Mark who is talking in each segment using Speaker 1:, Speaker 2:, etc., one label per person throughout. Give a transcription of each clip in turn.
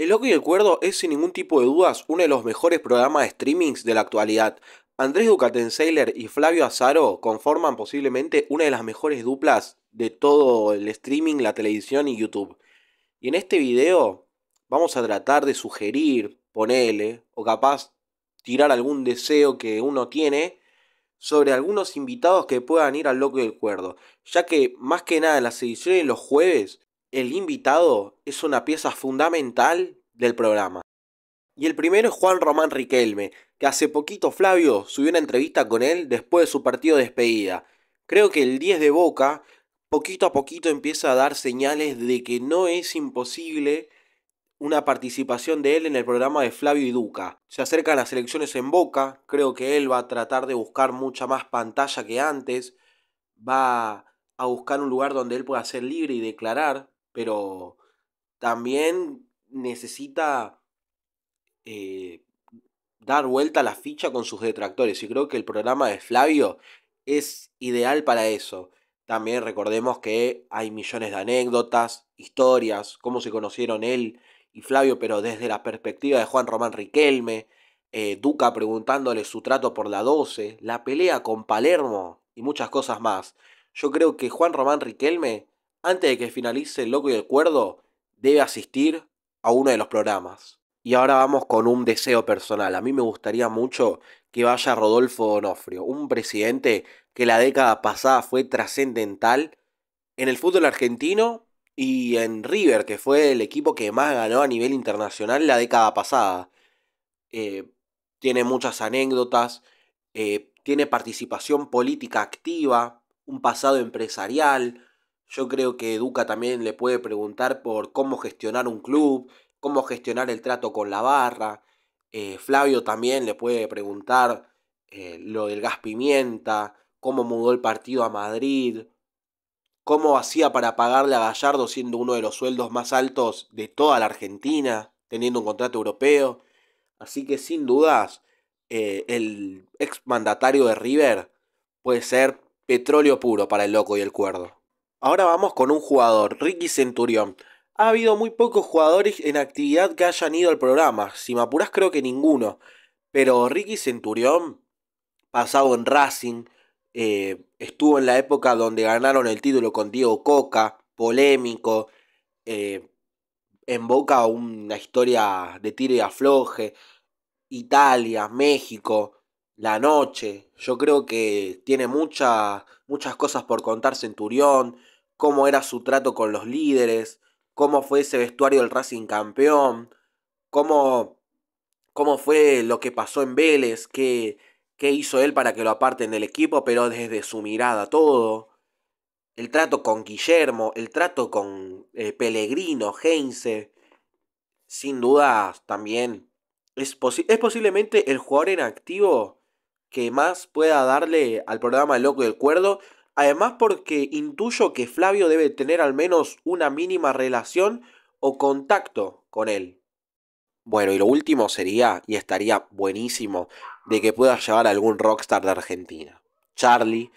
Speaker 1: El Loco y el Cuerdo es sin ningún tipo de dudas uno de los mejores programas de streamings de la actualidad. Andrés Ducatenseiler y Flavio Azaro conforman posiblemente una de las mejores duplas de todo el streaming, la televisión y YouTube. Y en este video vamos a tratar de sugerir, ponerle, o capaz tirar algún deseo que uno tiene sobre algunos invitados que puedan ir al Loco y el Cuerdo, ya que más que nada las ediciones los jueves el invitado es una pieza fundamental del programa. Y el primero es Juan Román Riquelme, que hace poquito Flavio subió una entrevista con él después de su partido de despedida. Creo que el 10 de Boca poquito a poquito empieza a dar señales de que no es imposible una participación de él en el programa de Flavio y Duca. Se acercan las elecciones en Boca, creo que él va a tratar de buscar mucha más pantalla que antes, va a buscar un lugar donde él pueda ser libre y declarar, pero también necesita eh, dar vuelta a la ficha con sus detractores y creo que el programa de Flavio es ideal para eso. También recordemos que hay millones de anécdotas, historias, cómo se conocieron él y Flavio, pero desde la perspectiva de Juan Román Riquelme, eh, Duca preguntándole su trato por la 12, la pelea con Palermo y muchas cosas más. Yo creo que Juan Román Riquelme antes de que finalice El Loco y el Cuerdo, debe asistir a uno de los programas. Y ahora vamos con un deseo personal. A mí me gustaría mucho que vaya Rodolfo Onofrio. un presidente que la década pasada fue trascendental en el fútbol argentino y en River, que fue el equipo que más ganó a nivel internacional la década pasada. Eh, tiene muchas anécdotas, eh, tiene participación política activa, un pasado empresarial, yo creo que Duca también le puede preguntar por cómo gestionar un club, cómo gestionar el trato con la barra. Eh, Flavio también le puede preguntar eh, lo del gas pimienta, cómo mudó el partido a Madrid, cómo hacía para pagarle a Gallardo siendo uno de los sueldos más altos de toda la Argentina, teniendo un contrato europeo. Así que sin dudas, el eh, el exmandatario de River puede ser petróleo puro para el loco y el cuerdo. Ahora vamos con un jugador, Ricky Centurión. Ha habido muy pocos jugadores en actividad que hayan ido al programa. Si me apurás, creo que ninguno. Pero Ricky Centurión, pasado en Racing, eh, estuvo en la época donde ganaron el título con Diego Coca, polémico, en eh, Boca una historia de tiro y afloje, Italia, México, la noche. Yo creo que tiene muchas cosas por contar Centurión cómo era su trato con los líderes, cómo fue ese vestuario del Racing campeón, cómo, cómo fue lo que pasó en Vélez, qué, qué hizo él para que lo aparten del equipo, pero desde su mirada todo. El trato con Guillermo, el trato con eh, Pellegrino, Heinze. Sin duda, también es, posiblemente el jugador en activo que más pueda darle al programa Loco del el Cuerdo Además porque intuyo que Flavio debe tener al menos una mínima relación o contacto con él. Bueno, y lo último sería, y estaría buenísimo, de que pueda llevar a algún rockstar de Argentina. Charlie,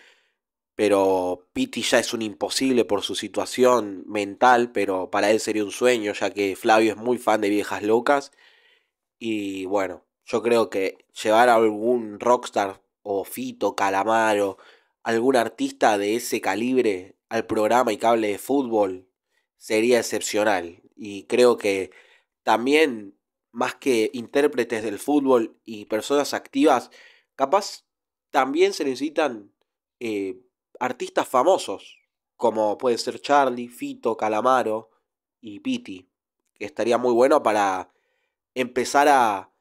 Speaker 1: pero Pitti ya es un imposible por su situación mental, pero para él sería un sueño, ya que Flavio es muy fan de viejas locas. Y bueno, yo creo que llevar a algún rockstar o Fito, Calamaro, algún artista de ese calibre al programa y cable de fútbol sería excepcional. Y creo que también, más que intérpretes del fútbol y personas activas, capaz también se necesitan eh, artistas famosos, como puede ser Charlie, Fito, Calamaro y Piti, que estaría muy bueno para empezar a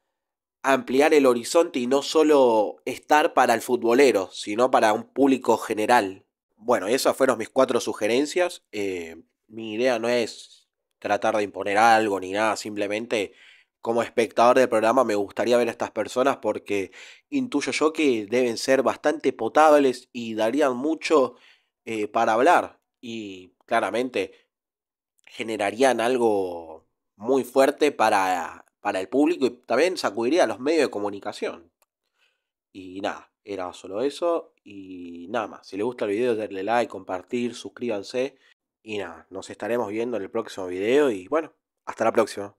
Speaker 1: ampliar el horizonte y no solo estar para el futbolero, sino para un público general. Bueno, esas fueron mis cuatro sugerencias. Eh, mi idea no es tratar de imponer algo ni nada, simplemente como espectador del programa me gustaría ver a estas personas porque intuyo yo que deben ser bastante potables y darían mucho eh, para hablar y claramente generarían algo muy fuerte para para el público y también sacudiría a los medios de comunicación. Y nada, era solo eso y nada más. Si les gusta el video, denle like, compartir, suscríbanse. Y nada, nos estaremos viendo en el próximo video y bueno, hasta la próxima.